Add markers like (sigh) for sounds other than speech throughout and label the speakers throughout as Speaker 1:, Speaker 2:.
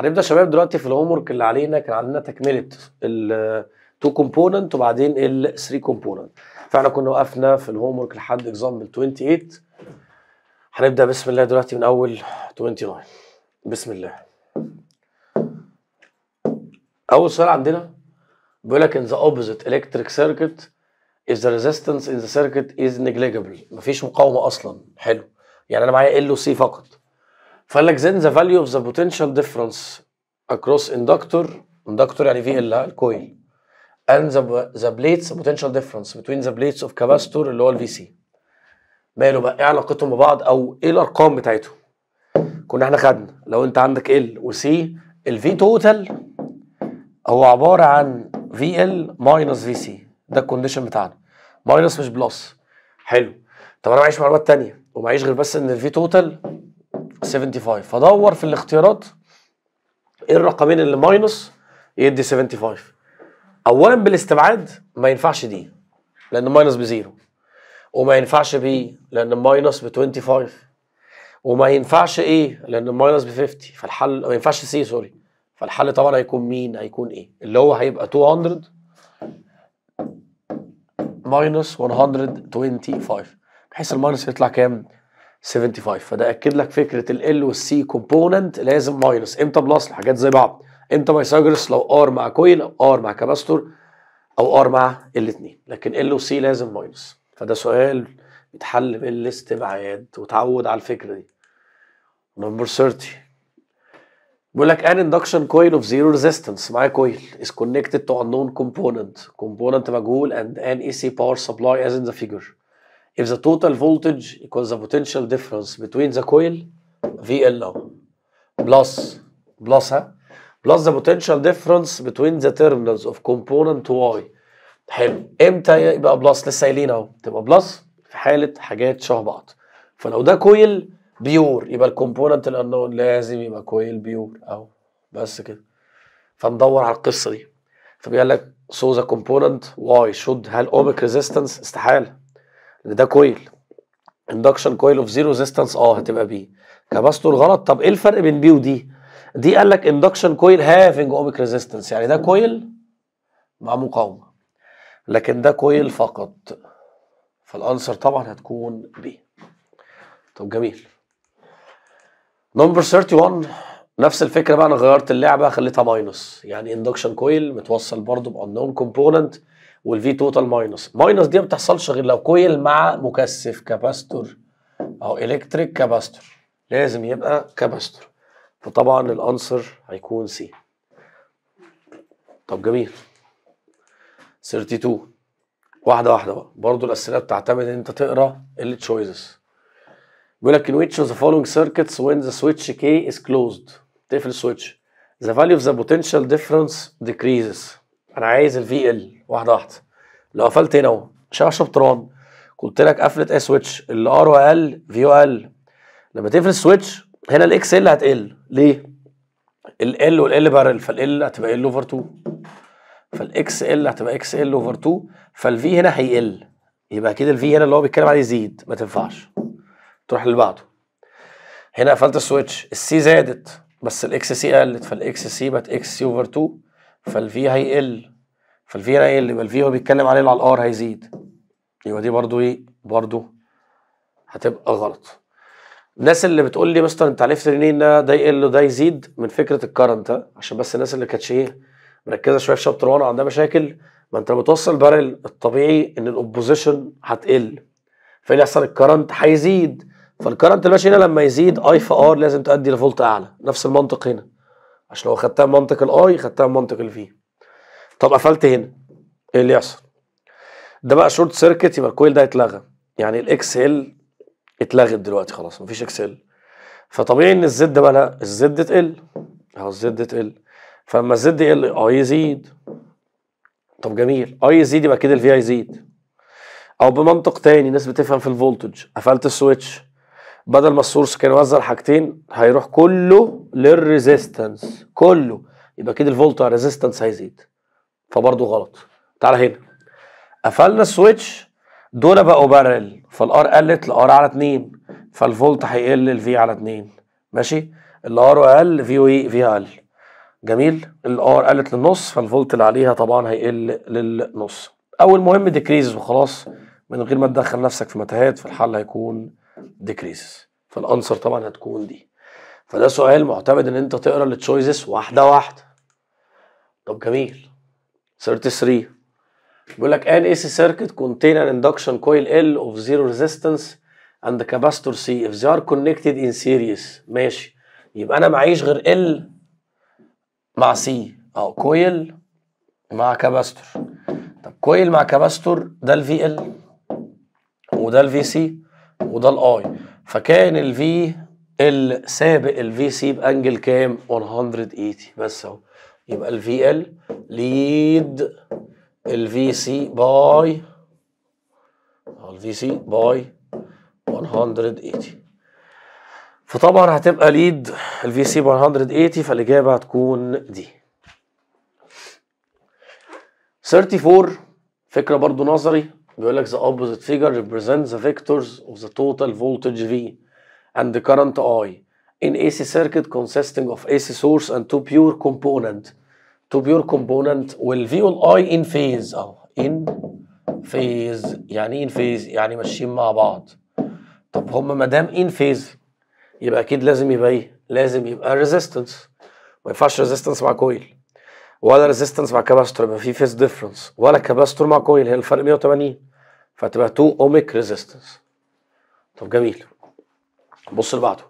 Speaker 1: هنبدا شباب دلوقتي في الهوم ورك اللي علينا كان علينا تكمله ال 2 كومبوننت وبعدين ال 3 كومبوننت فاحنا كنا وقفنا في الهوم ورك لحد اكزامبل 28 هنبدا بسم الله دلوقتي من اول 29 بسم الله اول سؤال عندنا بيقول لك ان ذا اوبزيت الكتريك سيركت از ذا ريزيستنس ان ذا سيركت از نيجليجبل مفيش مقاومه اصلا حلو يعني انا معايا ال سي فقط فقال لك زين ذا فاليو اوف ذا بوتنشال ديفرنس اكروس اندكتور اندكتور يعني في ال الكويل and the, the blades potential difference between the blades of capacitor اللي هو الفي سي ماله بقى ايه علاقتهم ببعض او ايه الارقام بتاعتهم كنا احنا خدنا لو انت عندك ال وسي الفي توتال هو عباره عن في ال ماينس في سي ده الكونديشن بتاعنا ماينس مش بلس حلو طب انا معيش معلومات تانية ومعيش غير بس ان الفي توتال 75 فدور في الاختيارات ايه الرقمين اللي ماينص يدي 75 اولا بالاستبعاد ما ينفعش دي لان ماينص بزيرو وما ينفعش بي لان ماينص ب 25 وما ينفعش ايه لان ماينص ب 50 فالحل ما ينفعش سي سوري فالحل طبعا هيكون مين هيكون ايه اللي هو هيبقى 200 ماينص 125 بحيث الماينص يطلع كام 75 فده اكد لك فكره ال والسي كومبوننت لازم ماينس امتى بلس الحاجات زي بعض امتى بايثاغورس لو ار مع كويل او ار مع كاباستور او ار مع الاثنين لكن ال وسي لازم ماينس فده سؤال بيتحل بالاستبعاد وتعود على الفكره دي نمبر 30 بيقول لك ان اندكشن كويل اوف زيرو ريزيستنس معايا كويل كونكتد تو ان نون كومبوننت كومبوننت مجهول اند ان اي سي باور سبلاي از ان ذا figure if the total voltage equals the potential difference between the coil VLO plus plus ها plus the potential difference between the terminals of component Y حلو امتى يبقى بلس لسه قايلين اهو تبقى بلس في حاله حاجات شبه بعض فلو ده كويل بيور يبقى الكومبوننت الانون لازم يبقى كويل بيور اهو بس كده فندور على القصه دي فبيقول لك سو ذا كومبوننت واي شود هل اوميك ريزيستنس استحاله ان ده كويل اندكشن كويل اوف زيرو ريزيستنس اه هتبقى بي كباستور غلط طب ايه الفرق بين بي ودي دي قال لك اندكشن كويل هافنج اوميك ريزيستنس يعني ده كويل مع مقاومه لكن ده كويل فقط فالانسر طبعا هتكون بي طب جميل نمبر 31 نفس الفكره بقى انا غيرت اللعبه خليتها ماينس يعني اندكشن كويل متوصل برضو بانون كومبوننت والفي توتال ماينس ماينس دي ما بتحصلش غير لو كويل مع مكثف كاباستور او الكتريك كاباستور لازم يبقى كاباستور فطبعا الانسر هيكون سي طب جميل 32 واحده واحده بقى برضه الاسئله بتعتمد ان انت تقرا التشويسز بيقول لك in which of the following circuits when the switch K is closed تقفل السويتش the value of the potential difference decreases انا عايز الفي ال واحده واحده لو قفلت هنا اهو شبطران قلت لك قفله اي سويتش اللي ار اقل في او اقل لما تقفل السويتش هنا الاكس ال هتقل ليه؟ ال وال بارل فال هتبقى ال اوفر 2 فالاكس ال هتبقى اكس ال اوفر 2 فالفي هنا هيقل يبقى كده الفي هنا اللي هو بيتكلم عليه يزيد ما تنفعش تروح للي بعده هنا قفلت السويتش السي زادت بس الاكس سي قلت فالاكس سي بقت اكس سي اوفر 2 فالفي هيقل فالفي هيقل يبقى الفي هو بيتكلم عليه على الار هيزيد يبقى دي برضو ايه برضو هتبقى غلط الناس اللي بتقول لي مستر انت عرفت منين ده ده يقل وده يزيد من فكره الكرنت عشان بس الناس اللي كانتش ايه مركزه شويه في شابتر 1 عندها مشاكل ما انت لما توصل بارل الطبيعي ان الاوبوزيشن هتقل فايه اللي يحصل الكرنت هيزيد فالكرنت اللي ماشي هنا لما يزيد اي في ار لازم تؤدي لفولت اعلى نفس المنطق هنا عشان لو خدتها منطق الاي خدتها منطق الفي طب قفلت هنا ايه اللي يحصل ده بقى شورت سيركت يبقى الكويل ده اتلغى يعني الاكس ال اتلغت دلوقتي خلاص مفيش اكس ال فطبيعي ان الزد بقى لا الزد تقل اهو الزد تقل فلما الزد يقل اي يزيد طب جميل اي يزيد يبقى كده الفي هيزيد او بمنطق تاني ناس بتفهم في الفولتج قفلت السويتش بدل ما السورس كان يوزع حاجتين هيروح كله للريزيستنس كله يبقى كده الفولت على الريزيستنس هيزيد فبرضه غلط تعال هنا قفلنا السويتش دول بقوا بارل فالار قلت الار على 2 فالفولت هيقل الفي على 2 ماشي الار اقل في وي في اقل جميل الار قلت للنص فالفولت اللي عليها طبعا هيقل للنص اول مهم ديكريز وخلاص من غير ما تدخل نفسك في متاهات فالحل هيكون decreases فالانسر طبعا هتكون دي فده سؤال معتمد ان انت تقرا التشويسز واحده واحده طب جميل 33 بيقول لك ان اي سي سيركت كونتين اندكشن كويل coil L اوف زيرو resistance اند كاباستور C اف they ار كونكتد ان series ماشي يبقى انا معيش غير L مع C او كويل مع كاباستور طب كويل مع كاباستور ده الفي ال وده الفي سي وده الاي فكان الفي ال سابق الفي سي بانجل كام 180 بس اهو يبقى الفي ال ليد الفي سي باي الفي سي باي 180 فطبعا هتبقى ليد الفي سي ب 180 فالاجابه هتكون دي 34 فكره برضو نظري بيقول لك the opposite figure represents the vectors of the total voltage V and the current I in AC circuit consisting of AC source and two pure component two pure component will V and I in phase أهو in phase يعني ايه in phase يعني ماشيين مع بعض طب هما ما دام in phase يبقى أكيد لازم يبقى إيه؟ لازم يبقى resistance ما ينفعش resistance مع coil ولا resistance مع capacitor يبقى في phase difference ولا capacitor مع coil هي الفرق 180 فتبقى 2 اوميك ريزيستنس طب جميل بص اللي بعده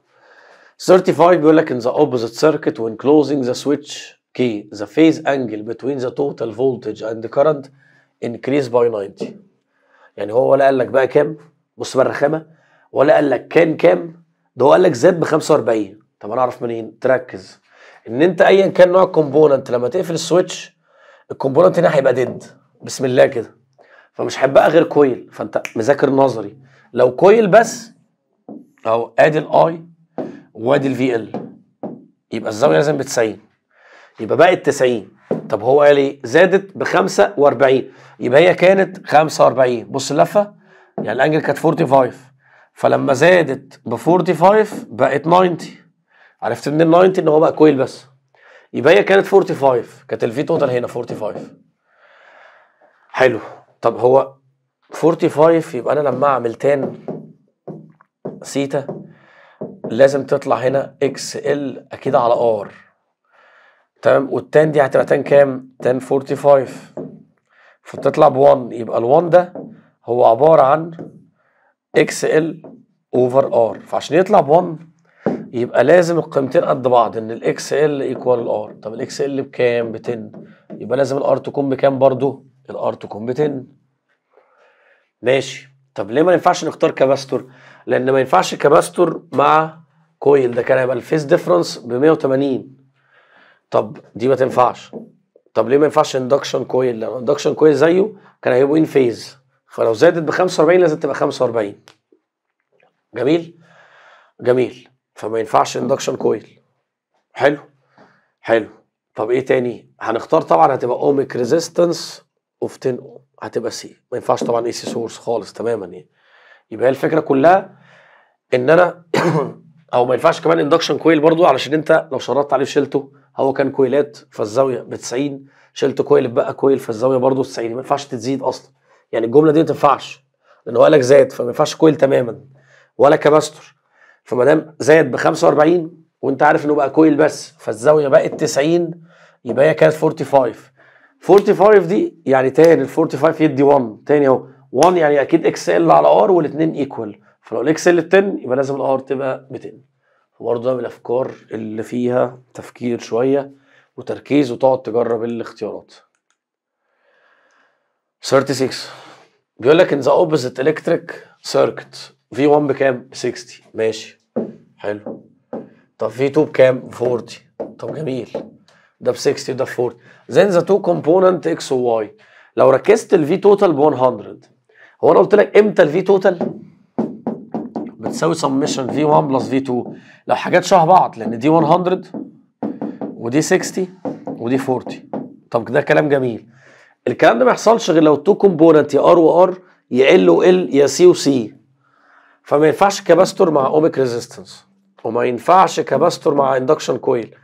Speaker 1: 35 بيقول لك in the opposite circuit when closing the switch key the phase angle between the total voltage and the current increase by 90 يعني هو ولا قال لك بقى كام بص بقى الرخامه ولا قال لك كان كام ده هو قال لك زاد ب 45 طب انا اعرف منين تركز ان انت ايا كان نوع الكومبوننت لما تقفل السويتش الكومبوننت هنا هيبقى ديد بسم الله كده فمش هيبقى غير كويل فانت مذاكر نظري لو كويل بس اهو ادي الاي وادي الفي ال يبقى الزاويه لازم ب 90 يبقى بقت 90 طب هو قال ايه؟ زادت ب 45 يبقى هي كانت 45 بص اللفه يعني الانجل كانت 45 فلما زادت ب 45 بقت 90 عرفت ال 90 ان هو بقى كويل بس يبقى هي كانت 45 كانت الفي توتال هنا 45 حلو طب هو 45 يبقى انا لما اعمل تان سيتا لازم تطلع هنا اكس ال اكيد على ار تمام والتان دي هتبقى تان كام؟ تان 45 فتطلع ب 1 يبقى ال 1 ده هو عباره عن اكس ال اوفر ار فعشان يطلع ب 1 يبقى لازم القيمتين قد بعض ان الاكس ال ايكوال الار طب الاكس ال بكام؟ ب 10 يبقى لازم الار تكون بكام برضه؟ الار تو كومبتن ماشي طب ليه ما ينفعش نختار كاباستور لان ما ينفعش كاباستور مع كويل ده كان هيبقى الفيس ديفرنس ب 180 طب دي ما تنفعش طب ليه ما ينفعش اندكشن كويل لان اندكشن كويل زيه كان هيبقوا ان فيز فلو زادت ب 45 لازم تبقى 45 جميل جميل فما ينفعش اندكشن كويل حلو حلو طب ايه تاني هنختار طبعا هتبقى اوميك ريزيستنس وبتنقل هتبقى سي ما ينفعش طبعا اي سي سورس خالص تماما يعني يبقى هي الفكره كلها ان انا (coughs) او ما ينفعش كمان اندكشن كويل برضو علشان انت لو شرطت عليه وشلته هو كان كويلات فالزاويه ب 90 شلت كويل بقى كويل فالزاويه برضو 90 ما ينفعش تزيد اصلا يعني الجمله دي ما تنفعش لان هو قال لك زاد فما ينفعش كويل تماما ولا كباستور فما دام زاد ب 45 وانت عارف انه بقى كويل بس فالزاويه بقت 90 يبقى هي كانت 45 45 دي يعني تاني ال 45 يدي 1 تاني اهو 1 يعني اكيد اكس ال على ار والاثنين ايكوال فلو الاكس ال 10 يبقى لازم الار تبقى ب وبرضه برضه من الافكار اللي فيها تفكير شويه وتركيز وتقعد تجرب الاختيارات 36 بيقول لك ان ذا اوبزيت الكتريك سيركت في 1 بكام 60 ماشي حلو طب في 2 بكام 40 طب جميل ده ب 60 ده ب 40 زين ذا تو كومبوننت اكس وواي لو ركزت الفي توتال ب 100 هو انا قلت لك امتى الفي توتال بتساوي سمشن في 1 بلس في 2 لو حاجات شبه بعض لان دي 100 ودي 60 ودي 40 طب ده كلام جميل الكلام ده ما يحصلش غير لو التو كومبوننت يا ار وار يا ال وال يا سي وسي فما ينفعش كاباستور مع اوميك ريزيستنس وما ينفعش كاباستور مع اندكشن كويل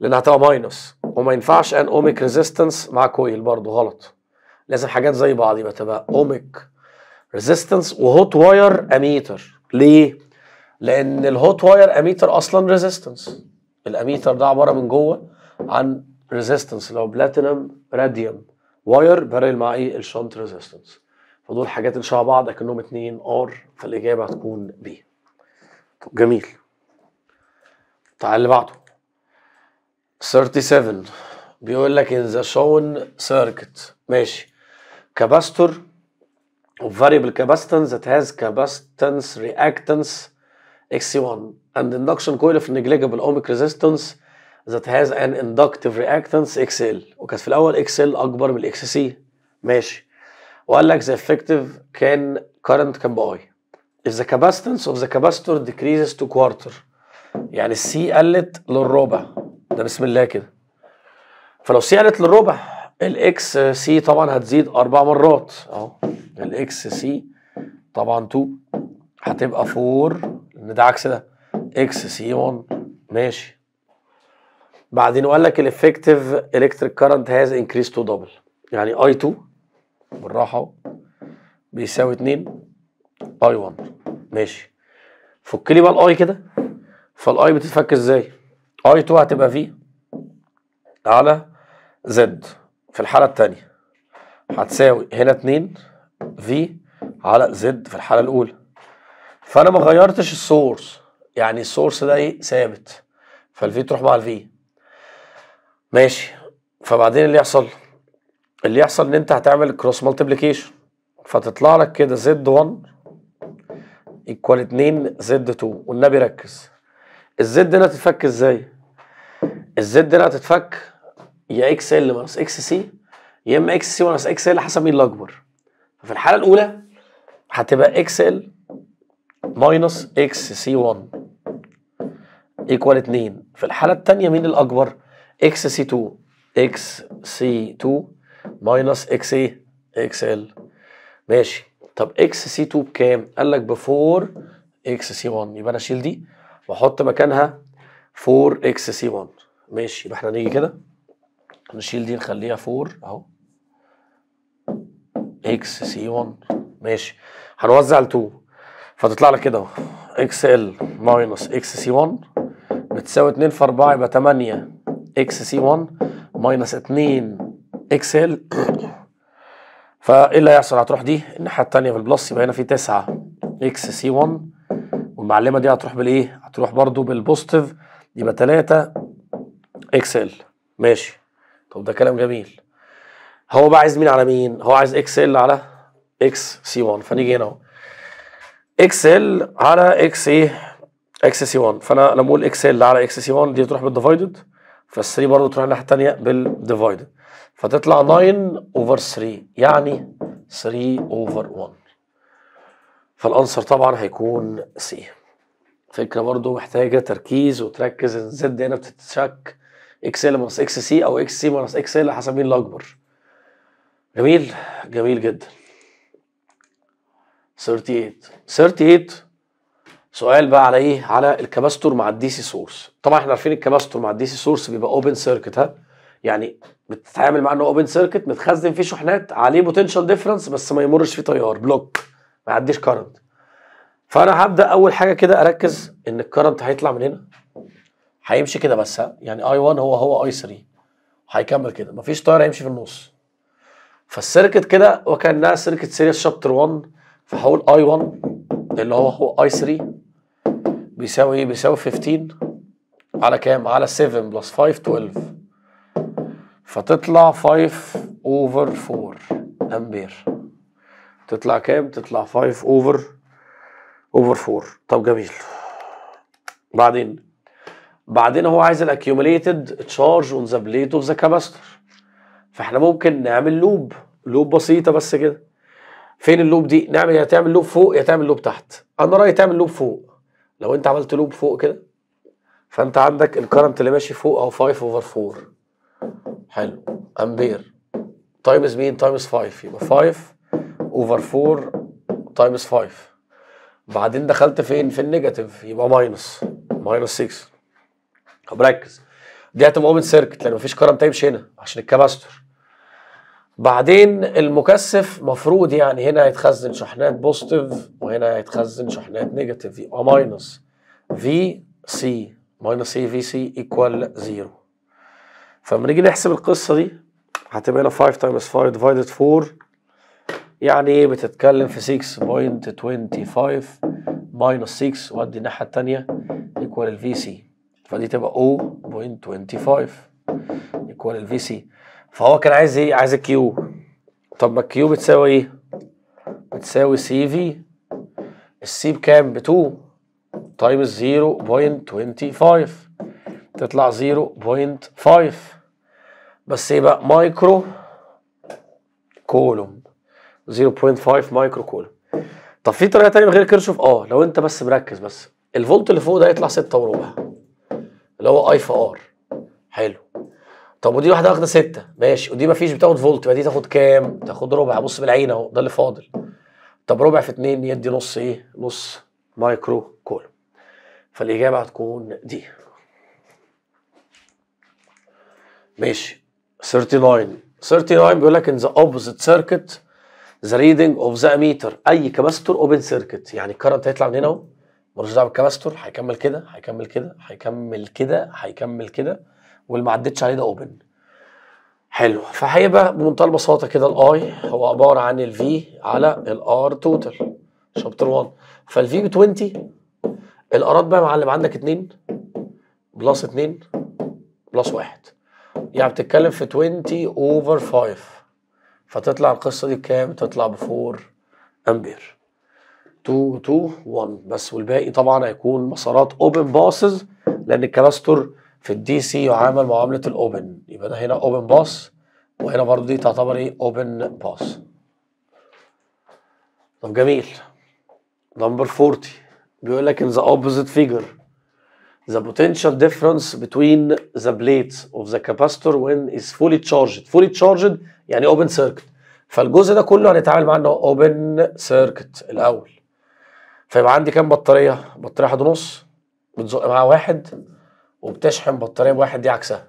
Speaker 1: لان هتبقى ماينس وما ينفعش ان اوميك ريزيستنس مع كويل برضه غلط لازم حاجات زي بعض يبقى تبقى اوميك ريزيستنس وهوت واير اميتر ليه؟ لان الهوت واير اميتر اصلا ريزيستنس الاميتر ده عباره من جوه عن ريزيستنس اللي هو بلاتينم راديوم واير بارل مع ايه الشنت ريزيستنس فدول حاجات شبه بعض اكنهم اتنين ار فالاجابه هتكون بي جميل تعال اللي بعده 37 بيقول لك in the shown circuit ماشي capacitor of variable capacitance that has capacitance reactance XC1 and induction coil of negligible ohmic resistance that has an inductive reactance XL وكانت في الأول XL أكبر من الاكس سي ماشي وقال لك the effective can current can be I if the capacitance of the capacitor decreases to quarter يعني السي قلت للربع ده بسم الله كده فلو سي قلت للربع الاكس سي طبعا هتزيد اربع مرات اهو الاكس سي طبعا 2 هتبقى 4 لان ده عكس ده اكس سي 1 ماشي بعدين وقال لك الافكتيف الكتريك كارنت هاز انكريز تو دبل يعني اي 2 بالراحه بيساوي 2 اي 1 ماشي فك لي بقى الاي كده فالاي بتتفك ازاي؟ اي 2 هتبقى في على زد في الحالة الثانيه هتساوي هنا 2 في على زد في الحالة الأولى فأنا ما غيرتش السورس يعني السورس ده إيه ثابت فالفي تروح مع الفي ماشي فبعدين اللي يحصل اللي يحصل إن أنت هتعمل كروس مالتيبليكيشن فتطلع لك كده زد 1 ايكوال 2 زد 2 والنبي ركز الزد هنا تتفك ازاي؟ الزد دي هتتفك يا اكس ال ناقص اكس سي يا اما اكس سي ناقص اكس ال حسب مين الاكبر ففي الحاله الاولى هتبقى اكس ال ماينس اكس سي 1 ايكوال 2 في الحاله الثانيه مين الاكبر اكس سي 2 اكس سي 2 ماينس اكس اي اكس ال ماشي طب اكس سي 2 بكام قال لك ب 4 اكس سي 1 يبقى انا اشيل دي واحط مكانها 4 اكس سي 1 ماشي يبقى احنا نيجي كده نشيل دي نخليها 4 اهو اكس سي 1 ماشي هنوزع ال 2 فتطلع لك كده اكس ال ماينس اكس سي 1 بتساوي 2 في 4 يبقى 8 اكس سي 1 ماينس 2 اكس ال فايه اللي هيحصل هتروح دي الناحيه الثانيه في البلس يبقى هنا في 9 اكس سي 1 والمعلمه دي هتروح بالايه؟ هتروح برضو بالبوستيف يبقى 3 اكسل ماشي طب ده كلام جميل هو بقى عايز مين على مين هو عايز اكسل على اكس سي 1 فنيجي هنا اهو اكسل على اكس ايه اكس سي 1 فانا لما اقول اكسل على اكس سي 1 دي تروح بالديفايدد فال 3 برضه تروح الناحيه الثانيه بالديفايدد فتطلع 9 اوفر 3 يعني 3 اوفر 1 فالانسر طبعا هيكون سي فكره برضه محتاجه تركيز وتركز ان الزد هنا بتتشك اكس ال ماينس اكس سي او اكس سي ماينس اكس ال حسب مين الاكبر جميل جميل جدا 38 38 سؤال بقى على ايه على الكباستور مع الدي سي سورس طبعا احنا عارفين الكباستور مع الدي سي سورس بيبقى اوبن سيركت ها يعني بتتعامل مع انه اوبن سيركت متخزن فيه شحنات عليه بوتنشال ديفرنس بس ما يمرش فيه تيار بلوك ما يعديش كارنت فانا هبدا اول حاجه كده اركز ان الكارنت هيطلع من هنا هيمشي كده بس يعني اي 1 هو هو اي 3 هيكمل كده مفيش طيار هيمشي في النص فالسيركت كده وكانها سيركت سيريس شابتر 1 فهقول اي 1 اللي هو هو اي 3 بيساوي ايه بيساوي 15 على كام على 7 بلس 5 12 فتطلع 5 اوفر 4 امبير تطلع كام تطلع 5 اوفر اوفر 4 طب جميل بعدين بعدين هو عايز الاكيوميليتد تشارج اون ذا بليت اوف ذا كاباستر فاحنا ممكن نعمل لوب لوب بسيطه بس كده فين اللوب دي نعمل يا تعمل لوب فوق يا تعمل لوب تحت انا رايي تعمل لوب فوق لو انت عملت لوب فوق كده فانت عندك الكرنت اللي ماشي فوق اهو 5 اوفر 4 حلو امبير تايمز مين تايمز 5 يبقى 5 اوفر 4 تايمز 5 بعدين دخلت فين في النيجاتيف يبقى ماينس ماينس 6 طب ركز دي هتبقى اوبن سيركت لان مفيش كهرباء بتمشي طيب هنا عشان الكباستور بعدين المكثف مفروض يعني هنا هيتخزن شحنات بوزيتيف وهنا هيتخزن شحنات نيجاتيف يبقى ماينس في سي ماينس اي في سي ايكوال زيرو فلما نيجي نحسب القصه دي هتبقى هنا 5 تايمز 5 ديفايدد 4 يعني ايه بتتكلم في 6.25 ماينس 6 وادي الناحيه الثانيه ايكوال الفي سي فدي تبقى 0.25 يكوال الفي سي فهو كان عايز ايه؟ عايز الكيو طب ما الكيو بتساوي ايه؟ بتساوي سي في السي بكام؟ ب 2 تايمز 0.25 تطلع 0.5 بس ايه بقى؟ مايكرو كولوم 0.5 مايكرو كولوم طب في طريقه ثانيه من غير كرشوف؟ اه لو انت بس مركز بس الفولت اللي فوق ده يطلع 6 وربع اللي هو اي في ار حلو طب ودي واحده واخده 6 ماشي ودي مفيش بتاخد فولت يبقى دي تاخد كام؟ تاخد ربع بص بالعين اهو ده اللي فاضل طب ربع في 2 يدي نص ايه؟ نص مايكرو كول فالاجابه هتكون دي ماشي 39 39 بيقول لك ان ذا اوبزيت سيركت ذا ريدنج اوف ذا اميتر اي كاباستور اوبن سيركت يعني الكرنت هيطلع من هنا اهو ملوش دعوه بالكباستور هيكمل كده هيكمل كده هيكمل كده هيكمل كده واللي ما عدتش عليه ده اوبن حلو فهيبقى بمنتهى البساطه كده الاي هو عباره عن الفي على الار توتال شابتر 1 فالفي ب 20 الارات بقى يا معلم عندك 2 بلس 2 بلس 1 يعني بتتكلم في 20 اوفر 5 فتطلع القصه دي بكام؟ تطلع ب 4 امبير 2 2 1 بس والباقي طبعا هيكون مسارات اوبن باسز لان الكلاستر في الدي سي يعامل معامله الاوبن يبقى ده هنا اوبن باس وهنا برضه دي تعتبر ايه اوبن باس طب جميل نمبر 40 بيقول لك in the opposite figure the potential difference between the plates of the capacitor when is fully charged fully charged يعني open circuit فالجزء ده كله هنتعامل معاه انه open circuit الاول فيبقى عندي كام بطاريه بطاريه واحد ونص بتزق معاها واحد وبتشحن بطاريه بواحد دي عكسها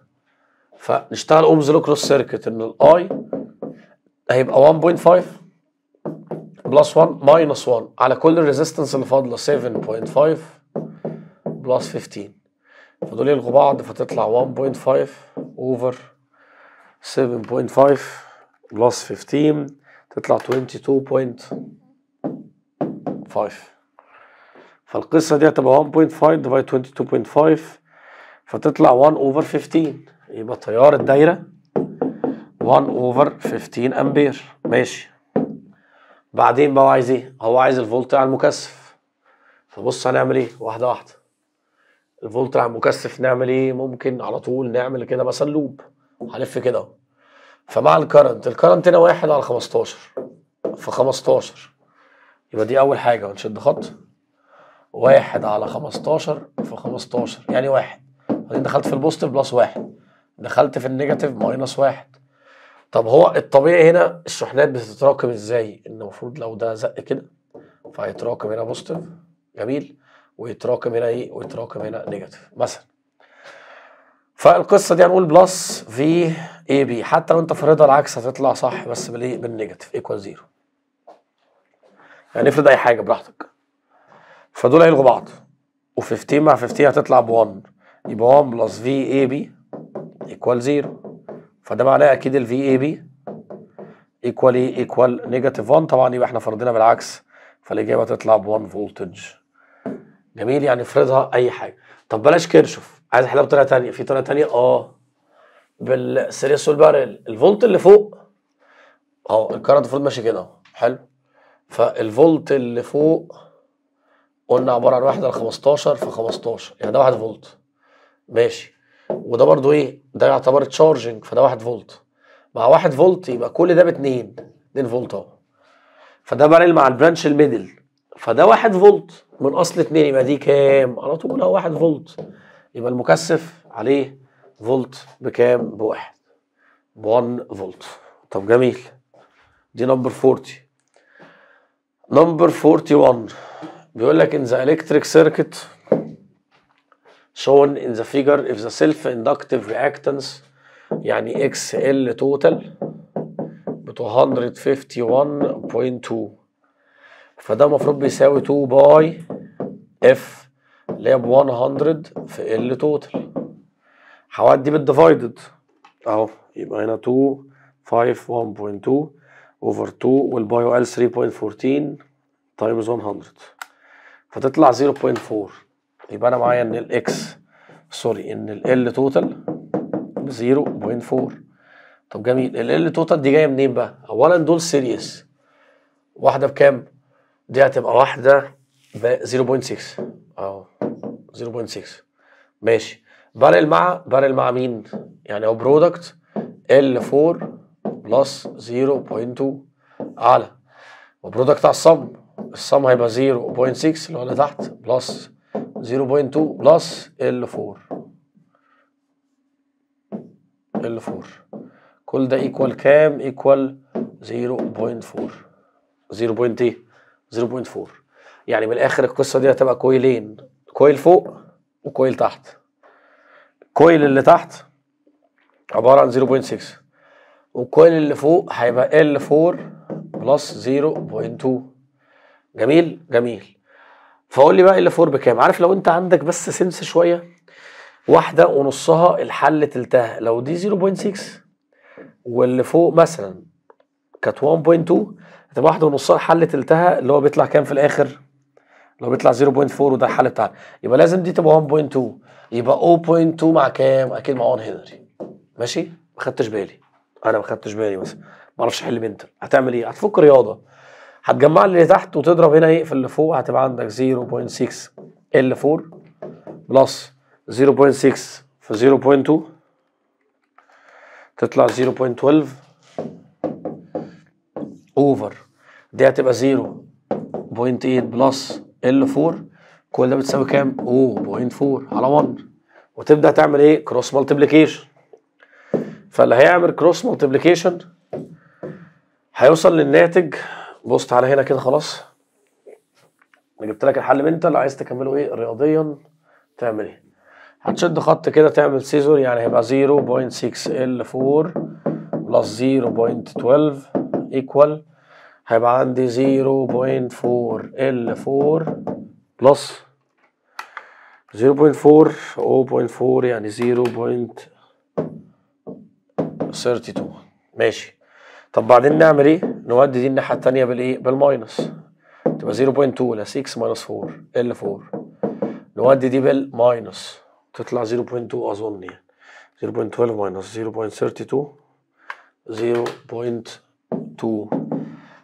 Speaker 1: فنشتغل اومز لو كروس سيركت ان الاي هيبقى 1.5 بلس 1 ماينس 1 على كل الريزيستنس اللي فاضله 7.5 بلس 15 فدول يلغوا بعض فتطلع 1.5 اوفر 7.5 بلس 15 تطلع 22.5 فالقصة دي هتبقى 1.5 ديفايد 22.5 فتطلع 1 اوفر 15 يبقى تيار الدايرة 1 اوفر 15 امبير ماشي بعدين بقى هو عايز ايه؟ هو عايز الفولت على المكثف فبص هنعمل ايه؟ واحدة واحدة الفولت على المكثف نعمل ايه؟ ممكن على طول نعمل كده مثلا لوب هلف كده اهو فمع الكرنت الكرنت هنا واحد على 15 في 15 يبقى دي اول حاجه هنشد خط واحد على 15 في 15 يعني واحد وبعدين دخلت في البوستيف بلس واحد دخلت في النيجاتيف ماينس واحد طب هو الطبيعي هنا الشحنات بتتراكم ازاي؟ ان المفروض لو ده زق كده فهيتراكم هنا بوستيف جميل ويتراكم هنا ايه؟ ويتراكم هنا نيجاتيف مثلا فالقصه دي هنقول بلس في اي بي حتى لو انت فرضها العكس هتطلع صح بس بالايه؟ بالنيجاتيف ايكوال زيرو يعني افرض اي حاجه براحتك فدول هيلغوا بعض و15 مع 15 هتطلع ب1 يبقى 1 بلس في اي بي ايكوال 0 فده معناه اكيد الفي اي بي ايكوال ايه ايكوال نيجاتيف 1 طبعا يبقى احنا فرضنا بالعكس فالاجابه تطلع ب1 فولتج جميل يعني افرضها اي حاجه طب بلاش كيرشوف عايز احلها بطريقه ثانيه في طريقه ثانيه اه بالسيريس والبارل الفولت اللي فوق اه الكارنت المفروض ماشي كده حلو فالفولت اللي فوق قلنا عباره عن واحد على 15 في 15 يعني ده 1 فولت ماشي وده برضو ايه ده يعتبر تشارجنج فده 1 فولت مع 1 فولت يبقى كل ده ب 2 2 فولت اهو فده بارل مع البرانش الميدل فده 1 فولت من اصل 2 يبقى دي كام على طول اهو 1 فولت يبقى المكثف عليه فولت بكام ب 1 ب 1 فولت طب جميل دي نمبر 40 نمبر 41 بيقول لك in the electric circuit shown in the figure if the self-inductive reactance يعني XL total ب 251.2 فده المفروض بيساوي 2 باي اف اللي هي ب 100 في ال توتال هودي بالديفايدد اهو يبقى هنا 251.2 اوفر 2 والباي ال 3.14 تايمز 100 فتطلع 0.4 يبقى انا معايا ان الاكس سوري ان ال توتال 0.4 طب جميل ال ال توتال دي جايه منين بقى؟ اولا دول سيريس واحده بكام؟ دي هتبقى واحده ب 0.6 اهو 0.6 ماشي بارل مع بارل مع مين؟ يعني هو برودكت ال 4 بلس 0.2 اعلى وبرودكت على الصم السم هيبقى 0.6 اللي هو اللي تحت بلس 0.2 بلس L4 ال 4 كل ده ايكوال كام؟ ايكوال 0.4 0.4 يعني من الاخر القصه دي هتبقى كويلين كويل فوق وكويل تحت الكويل اللي تحت عباره عن 0.6 والكويل اللي فوق هيبقى L4 بلس 0.2 جميل جميل فقول لي بقى اللي فور بكام عارف لو انت عندك بس سنس شويه واحده ونصها الحل تلتها لو دي 0.6 واللي فوق مثلا كانت 1.2 هتبقى واحده ونصها الحل تلتها اللي هو بيطلع كام في الاخر لو بيطلع 0.4 وده الحل بتاعنا يبقى لازم دي تبقى 1.2 يبقى 0.2 مع كام اكيد مع 1 هنري ماشي ما خدتش بالي انا ما خدتش بالي مثلا ما اعرفش احل بنت هتعمل ايه هتفك رياضه هتجمع اللي تحت وتضرب هنا ايه في اللي فوق هتبقى عندك 0.6 ال 4 بلس 0.6 في 0.2 تطلع 0.12 اوفر دي هتبقى 0.8 بلس ال 4 كل ده بتساوي كام؟ 0.4 على 1 وتبدا تعمل ايه؟ كروس مالتيبليكيشن فاللي هيعمل كروس مالتيبليكيشن هيوصل للناتج بص تعالى هنا كده خلاص انا جبت لك الحل انت اللي عايز تكمله ايه رياضيا تعمل ايه هتشد خط كده تعمل سيزور يعني هيبقى 0.6L4 بلس 0.12 ايكوال هيبقى عندي 0.4L4 بلس 0.4 0.4 يعني 0.32 ماشي طب بعدين نعمل ايه؟ نودي دي الناحيه الثانيه بالايه؟ بالماينس تبقى 0.2 لا 6 ماينس 4 ال 4 نودي دي بالماينس تطلع 0.2 اظن يعني 0.12 ماينس 0.32 0.2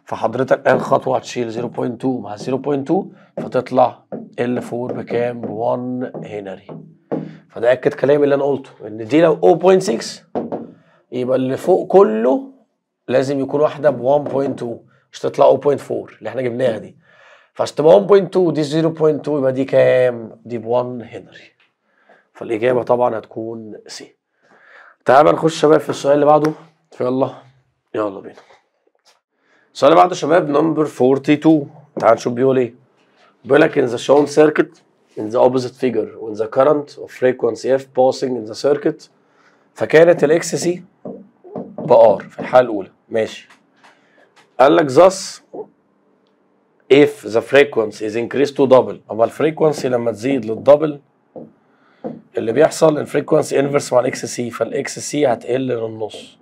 Speaker 1: فحضرتك اخر خطوه هتشيل 0.2 مع 0.2 فتطلع ال 4 بكام؟ ب 1 هنري فده اكد كلامي اللي انا قلته ان دي لو 0.6 يبقى اللي فوق كله لازم يكون واحده ب 1.2 مش تطلع 0.4 اللي احنا جبناها دي فعشان تبقى 1.2 دي 0.2 يبقى دي كام؟ دي ب 1 هنري فالاجابه طبعا هتكون سي تعالى نخش شباب في السؤال اللي بعده يلا يلا بينا السؤال اللي بعده شباب نمبر 42 تعال نشوف بيقول ايه بيقول لك in the شون circuit in the opposite figure وان the current of frequency f passing in the circuit فكانت الاكس سي بار في الحاله الاولى ماشي قال لك thus if the frequency is increased to double اما الفريكونسي لما تزيد للدبل اللي بيحصل الفريكونسي انفرس مع الاكس سي فالاكس سي هتقل للنص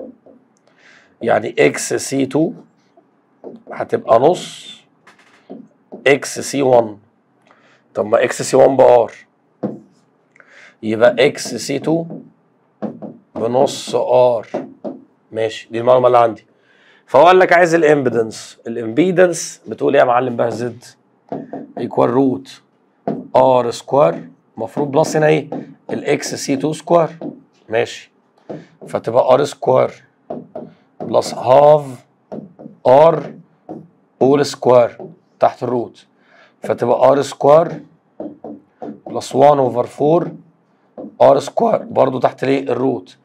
Speaker 1: يعني اكس سي 2 هتبقى نص اكس سي 1 طب ما اكس سي 1 بار يبقى اكس سي 2 بنص ار ماشي دي المعلومه اللي عندي فهو قال لك عايز الامبيدنس الامبيدنس بتقول ايه يا معلم بقى زد ايكوال روت ار سكوار المفروض بلس هنا ايه الاكس سي 2 سكوار ماشي فتبقى ار سكوار بلس هاف ار اول سكوار تحت الروت فتبقى ار سكوار بلس 1 اوفر 4 ار سكوار برضو تحت الايه الروت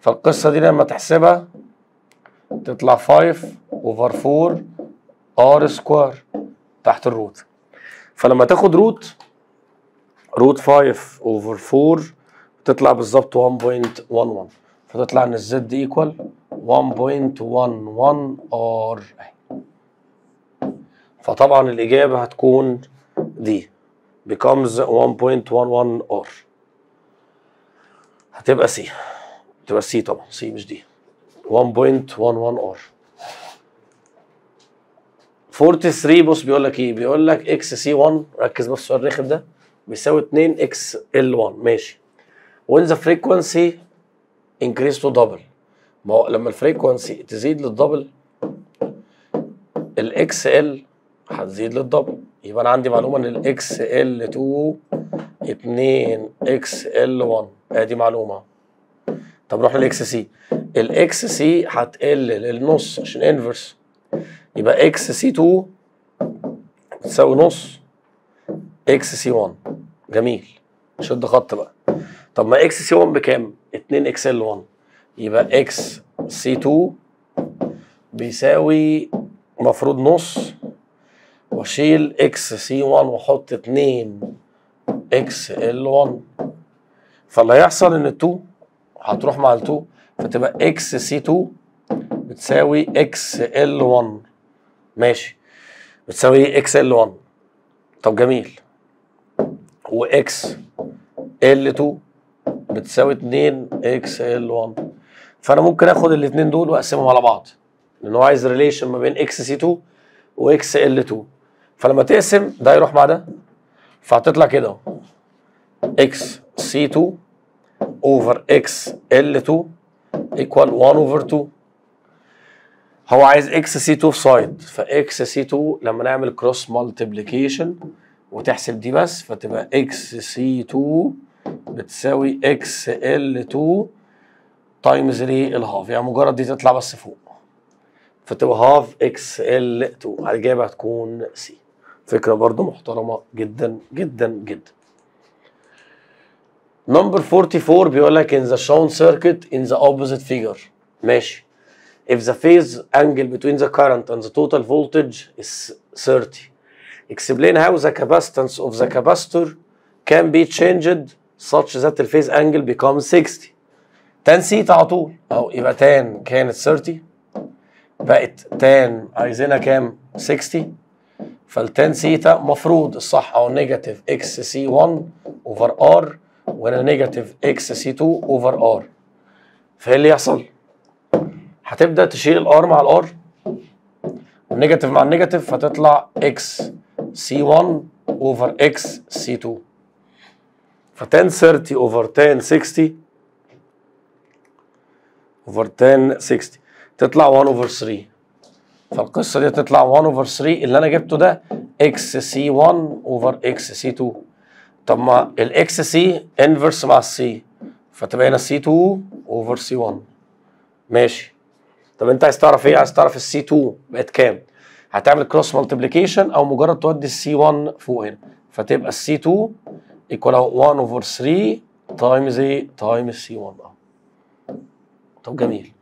Speaker 1: فالقصه دي لما تحسبها تطلع 5 اوفر 4 ار سكوير تحت الروت فلما تاخد روت روت 5 اوفر 4 تطلع بالظبط 1.11 فتطلع ان الزد ايكوال 1.11 ار فطبعا الاجابه هتكون دي becomes 1.11 ار هتبقى سي هتبقى سي طبعا سي مش دي 1.11 R 43 بص بيقول لك ايه بيقول لك اكس سي 1 ركز بس السؤال الرخم ده بيساوي 2 اكس ال 1 ماشي وين ذا فريكوانسي انكريز تو دبل ما هو لما الفريكوانسي تزيد للدبل الاكس ال هتزيد للدبل يبقى انا عندي معلومه ان الاكس ال 2 2 اكس ال 1 ادي معلومه طب نروح للاكس سي الاكس سي هتقل للنص عشان انفرس يبقى اكس سي 2 بتساوي نص اكس سي 1 جميل شد خط بقى طب ما اكس سي 1 بكام 2 اكس ال 1 يبقى اكس سي 2 بيساوي مفروض نص واشيل اكس سي 1 واحط 2 اكس ال 1 فاللي هيحصل ان 2 هتروح مع ال2 فتبقى اكس سي 2 بتساوي اكس ال 1 ماشي بتساوي اكس ال 1 طب جميل واكس ال 2 بتساوي 2 اكس ال 1 فانا ممكن اخد الاثنين دول واقسمهم على بعض لان هو عايز ريليشن ما بين اكس سي 2 واكس ال 2 فلما تقسم ده يروح مع ده فهتطلع كده اهو اكس سي 2 اوفر اكس ال 2 ايكوال 1 اوفر 2 هو عايز اكس سي 2 في سايد فاكس سي 2 لما نعمل كروس مالتيبليكيشن وتحسب دي بس فتبقى اكس سي 2 بتساوي اكس ال 2 تايمز ليه الهاف يعني مجرد دي تطلع بس فوق فتبقى هاف اكس ال 2 الاجابه هتكون سي فكره برضو محترمه جدا جدا جدا نمبر 44 بيقول لك in the shown circuit in the opposite figure ماشي if the phase angle between the current and the total voltage is 30 explain how the capacitance of the capacitor can be changed such that the phase angle becomes 60 tan سيتا على طول اهو يبقى tan كانت 30 بقت tan عايزينها كام 60 فالتان سيتا مفروض الصح او نيجاتيف اكس سي 1 over r وانا نيجاتيف اكس سي 2 اوفر ار فايه اللي يحصل؟ هتبدا تشيل الار مع الار والنيجاتيف مع النيجاتيف فتطلع اكس سي 1 اوفر اكس سي 2 ف 1030 اوفر 1060 اوفر 1060 تطلع 1 اوفر 3 فالقصه دي تطلع 1 اوفر 3 اللي انا جبته ده اكس سي 1 اوفر اكس سي 2 طب ما الاكس سي انفرس مع السي فتبقى هنا سي 2 اوفر سي 1 ماشي طب انت عايز تعرف ايه عايز تعرف السي 2 بقت كام هتعمل كروس مالتبليكيشن او مجرد تودي السي 1 فوق هنا فتبقى السي 2 ايكوال 1 اوفر 3 تايمز ايه تايمز سي 1 اه طب جميل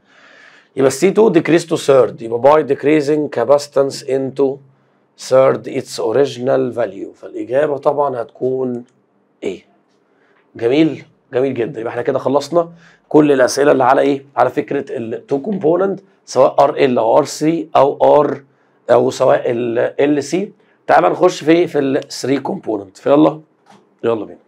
Speaker 1: يبقى السي 2 ديكريز تو ثيرد يبقى by decreasing capacitance into ثيرد its original value فالإجابة طبعا هتكون A جميل جميل جدا يبقى احنا كده خلصنا كل الأسئلة اللي على إيه على فكرة ال two component سواء RL أو RC أو R أو سواء ال LC تعال نخش في في ال 3 component فيلا يلا بينا